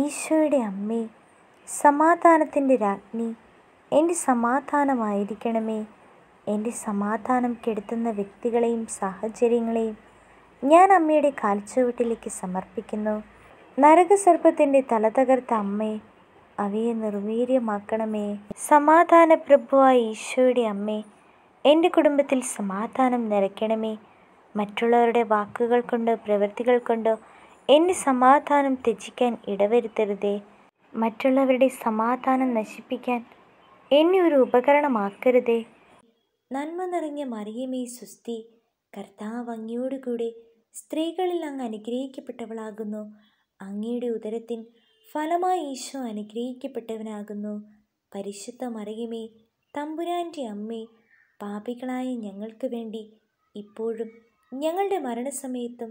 ഈശോയുടെ അമ്മേ സമാധാനത്തിൻ്റെ രാജ്ഞി എൻ്റെ സമാധാനമായിരിക്കണമേ എൻ്റെ സമാധാനം കെടുത്തുന്ന വ്യക്തികളെയും സാഹചര്യങ്ങളെയും ഞാൻ അമ്മയുടെ കാൽച്ചുവട്ടിലേക്ക് സമർപ്പിക്കുന്നു നരകസർപ്പത്തിൻ്റെ തല തകർത്ത അമ്മേ അവയെ നിർവീര്യമാക്കണമേ സമാധാന പ്രഭുവായ ഈശോയുടെ അമ്മേ എൻ്റെ കുടുംബത്തിൽ സമാധാനം നിറയ്ക്കണമേ മറ്റുള്ളവരുടെ വാക്കുകൾ കൊണ്ടോ പ്രവൃത്തികൾ കൊണ്ടോ എന്നെ സമാധാനം ത്യജിക്കാൻ ഇടവരുത്തരുതേ മറ്റുള്ളവരുടെ സമാധാനം നശിപ്പിക്കാൻ എന്നെ ഒരു ഉപകരണമാക്കരുതേ നന്മ നിറഞ്ഞ മറിയമേ സുസ്തി കർത്താവ് അങ്ങയോടുകൂടെ സ്ത്രീകളിൽ അങ്ങ് അനുഗ്രഹിക്കപ്പെട്ടവളാകുന്നു അങ്ങയുടെ ഉദരത്തിൻ ഫലമായി ഈശോ അനുഗ്രഹിക്കപ്പെട്ടവനാകുന്നു പരിശുദ്ധ മറിയമേ തമ്പുരാൻ്റെ അമ്മേ പാപികളായ ഞങ്ങൾക്ക് വേണ്ടി ഇപ്പോഴും ഞങ്ങളുടെ മരണസമയത്തും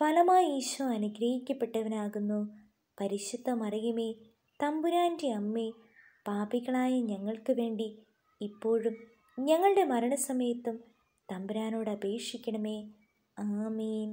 ഫലമായി ഈശോ അനുഗ്രഹിക്കപ്പെട്ടവനാകുന്നു പരിശുദ്ധ മറിയമേ തമ്പുരാൻ്റെ അമ്മേ പാപികളായ ഞങ്ങൾക്ക് വേണ്ടി ഇപ്പോഴും ഞങ്ങളുടെ മരണസമയത്തും തമ്പുരാനോട് അപേക്ഷിക്കണമേ ആമീൻ